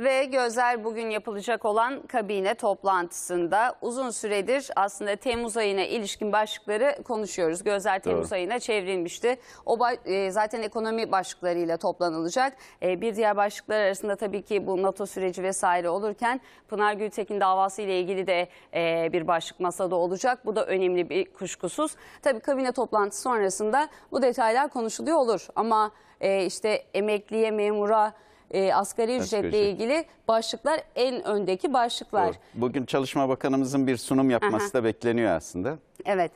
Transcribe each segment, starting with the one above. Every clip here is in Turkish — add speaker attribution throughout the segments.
Speaker 1: Ve Gözel bugün yapılacak olan kabine toplantısında uzun süredir aslında Temmuz ayına ilişkin başlıkları konuşuyoruz. Gözel Temmuz Doğru. ayına çevrilmişti. O e, zaten ekonomi başlıklarıyla toplanılacak. E, bir diğer başlıklar arasında tabii ki bu NATO süreci vesaire olurken Pınar Gültekin davası ile ilgili de e, bir başlık masada olacak. Bu da önemli bir kuşkusuz. Tabii kabine toplantısı sonrasında bu detaylar konuşuluyor olur. Ama işte emekliye, memura e, asgari ücretle ücret. ilgili başlıklar en öndeki başlıklar. Doğru.
Speaker 2: Bugün Çalışma Bakanımızın bir sunum yapması Aha. da bekleniyor aslında. Evet.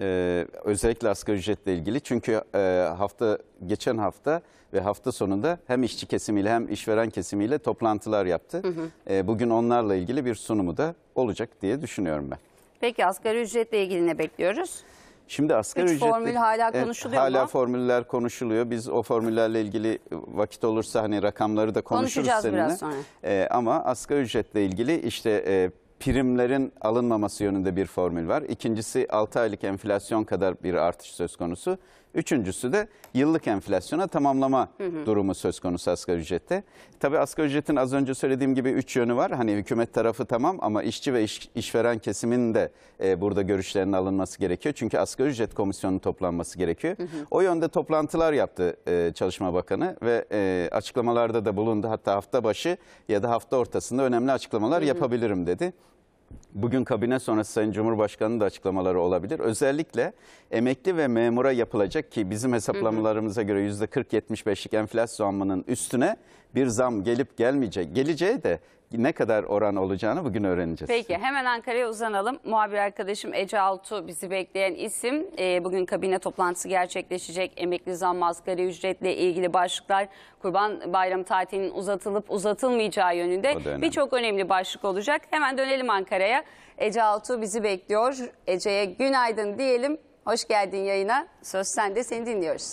Speaker 2: Ee, özellikle asgari ücretle ilgili çünkü e, hafta geçen hafta ve hafta sonunda hem işçi kesimiyle hem işveren kesimiyle toplantılar yaptı. Hı hı. E, bugün onlarla ilgili bir sunumu da olacak diye düşünüyorum ben.
Speaker 1: Peki asgari ücretle ilgili ne bekliyoruz?
Speaker 2: Şimdi asgari Üç formül hala konuşuluyor evet, mu? Hala formüller konuşuluyor. Biz o formüllerle ilgili vakit olursa hani rakamları da konuşuruz seninle. biraz sonra. E, ama asgari ücretle ilgili işte... E, primlerin alınmaması yönünde bir formül var. İkincisi 6 aylık enflasyon kadar bir artış söz konusu. Üçüncüsü de yıllık enflasyona tamamlama hı hı. durumu söz konusu asgari ücrette. Tabii asgari ücretin az önce söylediğim gibi üç yönü var. Hani hükümet tarafı tamam ama işçi ve iş, işveren kesimin de e, burada görüşlerinin alınması gerekiyor. Çünkü asgari ücret komisyonunun toplanması gerekiyor. Hı hı. O yönde toplantılar yaptı e, Çalışma Bakanı ve e, açıklamalarda da bulundu. Hatta hafta başı ya da hafta ortasında önemli açıklamalar hı hı. yapabilirim dedi bugün kabine sonrası Sayın Cumhurbaşkanı'nın da açıklamaları olabilir. Özellikle emekli ve memura yapılacak ki bizim hesaplamalarımıza göre %40-75'lik enflasyon zammının üstüne bir zam gelip gelmeyecek. Geleceği de ne kadar oran olacağını bugün öğreneceğiz.
Speaker 1: Peki hemen Ankara'ya uzanalım. Muhabir arkadaşım Ece Altu bizi bekleyen isim. E, bugün kabine toplantısı gerçekleşecek. Emekli zam asgari ücretle ilgili başlıklar Kurban Bayramı tatilinin uzatılıp uzatılmayacağı yönünde birçok önemli başlık olacak. Hemen dönelim Ankara'ya. Ece Altu bizi bekliyor. Ece'ye günaydın diyelim. Hoş geldin yayına. Söz sende
Speaker 3: seni dinliyoruz.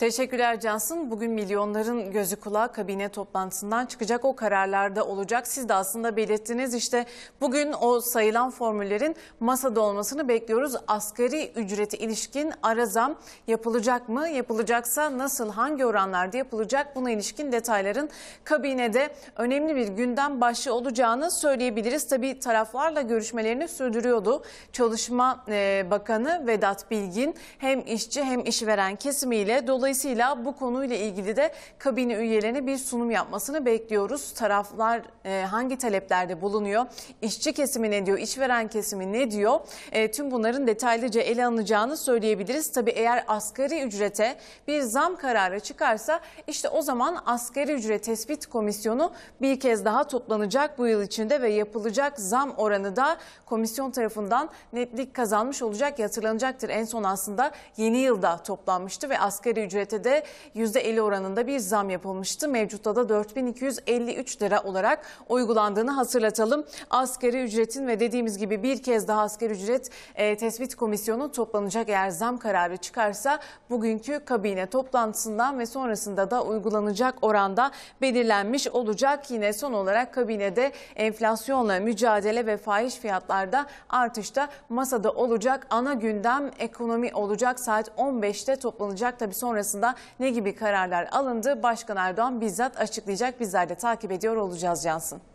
Speaker 3: Teşekkürler Cansın. Bugün milyonların gözü kulağı kabine toplantısından çıkacak o kararlarda olacak. Siz de aslında belirttiniz işte bugün o sayılan formüllerin masada olmasını bekliyoruz. Asgari ücreti ilişkin ara zam yapılacak mı? Yapılacaksa nasıl, hangi oranlarda yapılacak? Buna ilişkin detayların kabinede önemli bir gündem başlığı olacağını söyleyebiliriz. Tabii taraflarla görüşmelerini sürdürüyordu. Çalışma e, Bakanı Vedat Bilgin hem işçi hem işveren kesimiyle dolayı Dolayısıyla bu konuyla ilgili de kabine üyelerine bir sunum yapmasını bekliyoruz. Taraflar e, hangi taleplerde bulunuyor? İşçi kesimi ne diyor? İşveren kesimi ne diyor? E, tüm bunların detaylıca ele alınacağını söyleyebiliriz. Tabii eğer asgari ücrete bir zam kararı çıkarsa işte o zaman asgari ücret tespit komisyonu bir kez daha toplanacak bu yıl içinde ve yapılacak zam oranı da komisyon tarafından netlik kazanmış olacak, hatırlanacaktır. En son aslında yeni yılda toplanmıştı ve asgari ücret ücrete de %50 oranında bir zam yapılmıştı. Mevcutta da 4253 lira olarak uygulandığını hatırlatalım. Asgari ücretin ve dediğimiz gibi bir kez daha asgari ücret e, tespit komisyonu toplanacak. Eğer zam kararı çıkarsa bugünkü kabine toplantısından ve sonrasında da uygulanacak oranda belirlenmiş olacak. Yine son olarak kabinede enflasyonla mücadele ve fahiş fiyatlarda artışta masada olacak. Ana gündem ekonomi olacak. Saat 15'te toplanacak. Tabi sonrasında sonrasında ne gibi kararlar alındı Başkan Erdoğan bizzat açıklayacak. Bizler de takip ediyor olacağız Cansın.